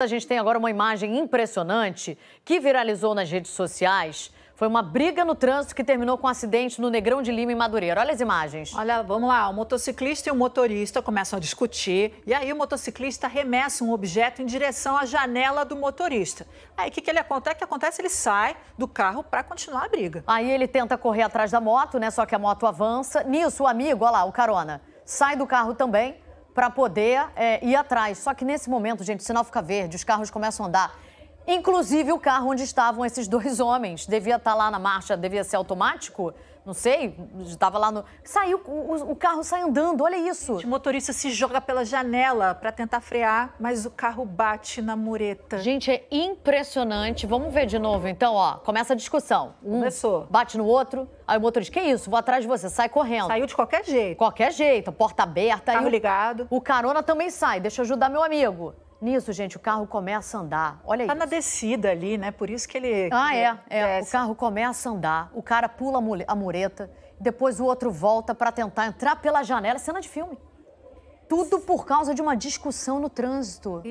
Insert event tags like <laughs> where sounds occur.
A gente tem agora uma imagem impressionante que viralizou nas redes sociais. Foi uma briga no trânsito que terminou com um acidente no Negrão de Lima, em Madureira. Olha as imagens. Olha, vamos lá. O motociclista e o motorista começam a discutir. E aí o motociclista arremessa um objeto em direção à janela do motorista. Aí o que, que ele acontece? O que acontece? Ele sai do carro para continuar a briga. Aí ele tenta correr atrás da moto, né? Só que a moto avança. Nisso, o amigo, olha lá, o carona, sai do carro também para poder é, ir atrás. Só que nesse momento, gente, o sinal fica verde, os carros começam a andar. Inclusive o carro onde estavam esses dois <laughs> homens. Devia estar tá lá na marcha, devia ser automático? Não sei, estava lá no. Saiu, o, o, carro sai andando, olha isso. Gente, o motorista se joga pela janela para tentar frear, mas o carro bate na mureta. Gente, é impressionante. Vamos ver de novo, então, ó. Começa a discussão. Um Começou. Bate no outro, aí o motorista, que isso? Vou atrás de você, sai correndo. Saiu de qualquer jeito. Qualquer jeito, porta aberta. Carro o, ligado. O carona também sai, deixa eu ajudar meu amigo. Nisso, gente, o carro começa a andar. Olha tá isso. Tá na descida ali, né? Por isso que ele. Ah, é, é. O carro começa a andar, o cara pula a mureta, depois o outro volta para tentar entrar pela janela cena de filme. Tudo por causa de uma discussão no trânsito.